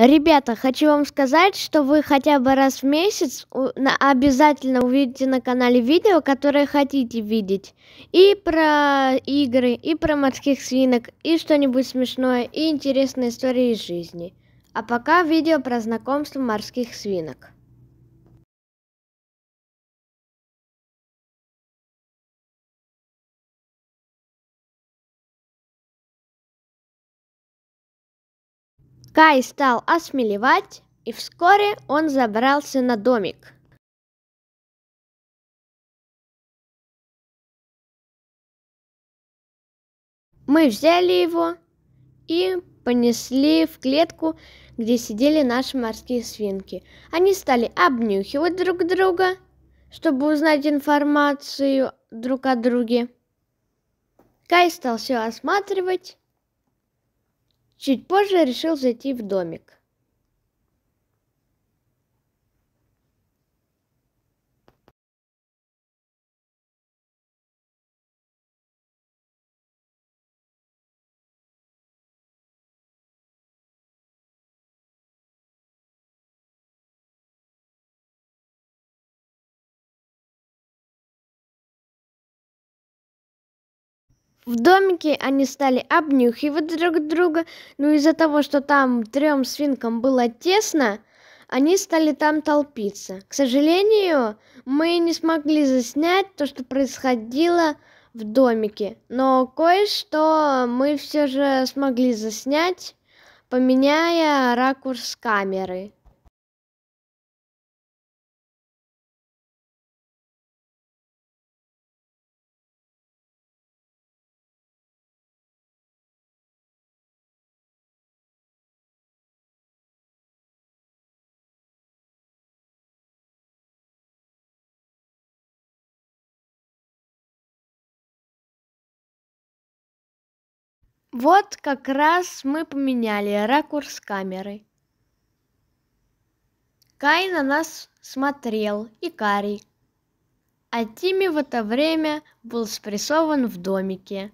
Ребята, хочу вам сказать, что вы хотя бы раз в месяц обязательно увидите на канале видео, которые хотите видеть. И про игры, и про морских свинок, и что-нибудь смешное, и интересные истории из жизни. А пока видео про знакомство морских свинок. Кай стал осмелевать, и вскоре он забрался на домик. Мы взяли его и понесли в клетку, где сидели наши морские свинки. Они стали обнюхивать друг друга, чтобы узнать информацию друг о друге. Кай стал все осматривать, Чуть позже решил зайти в домик. В домике они стали обнюхивать друг друга, но из-за того, что там трем свинкам было тесно, они стали там толпиться. К сожалению, мы не смогли заснять то, что происходило в домике, но кое-что мы все же смогли заснять, поменяя ракурс камеры. Вот как раз мы поменяли ракурс камеры. Кай на нас смотрел и Карий. А Тимми в это время был спрессован в домике.